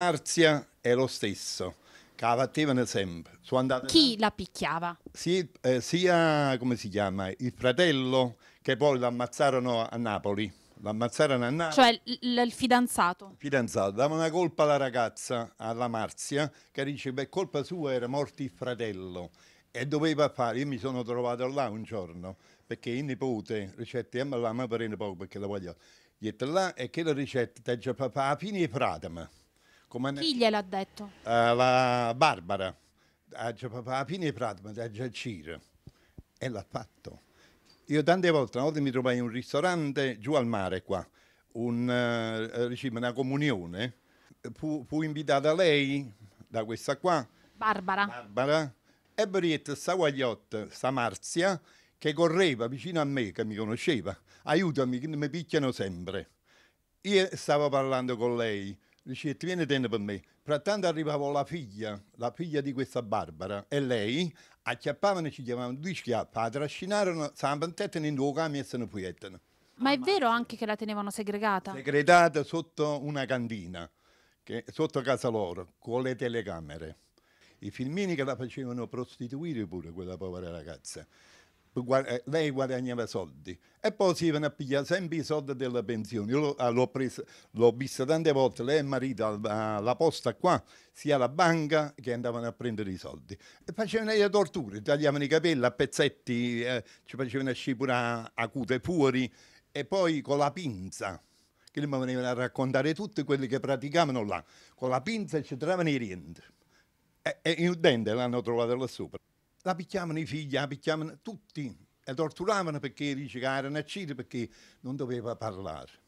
Marzia è lo stesso, cavattevano sempre. Chi là. la picchiava? Si, eh, sia, come si chiama, il fratello che poi l'ammazzarono a Napoli. L'ammazzarono a Napoli. Cioè il fidanzato. Il fidanzato. Dava una colpa alla ragazza, alla Marzia, che dice, beh, colpa sua era morto il fratello. E doveva fare, io mi sono trovato là un giorno, perché il nipote, ricette, eh, ma la mamma prende poco perché la voglio. Gli là e che la ricetta ti ha già fatto la fine e pratama. Come ne... Chi gliel'ha detto? Uh, la Barbara, a Pini Pratma, da Giacire, e l'ha fatto. Io tante volte, una volta mi trovai in un ristorante giù al mare qua, un, eh, una comunione, fu, fu, invitata lei da questa qua. Barbara. Barbara. E Brietta sta guagliotta, Marzia, che correva vicino a me, che mi conosceva. Aiutami, che mi picchiano sempre. Io stavo parlando con lei dice tieni tempo per me. Frattanto arrivava la figlia, la figlia di questa Barbara, e lei acchiappavano e ci chiamavano due schiappa, la trascinarono, s'ampantettano in due cami e se ne fuiettano. Ma è vero anche che la tenevano segregata? Segregata sotto una cantina, che, sotto casa loro, con le telecamere. I filmini che la facevano prostituire pure quella povera ragazza. Eh, lei guadagnava soldi e poi si vanno a pigliare sempre i soldi della pensione. Io ah, l'ho, l'ho, l'ho vista tante volte, lei e marito alla posta qua, sia alla banca che andavano a prendere i soldi. E facevano le torture, tagliavano i capelli a pezzetti, eh, ci facevano scipurare a cute fuori e poi con la pinza che mi venivano a raccontare tutti quelli che praticavano là, con la pinza ci trovavano i rientri. E, e il dente l'hanno trovato là sopra la picchiavano i figli, la picchiavano tutti, la torturavano perché dice che era naccita perché non doveva parlare.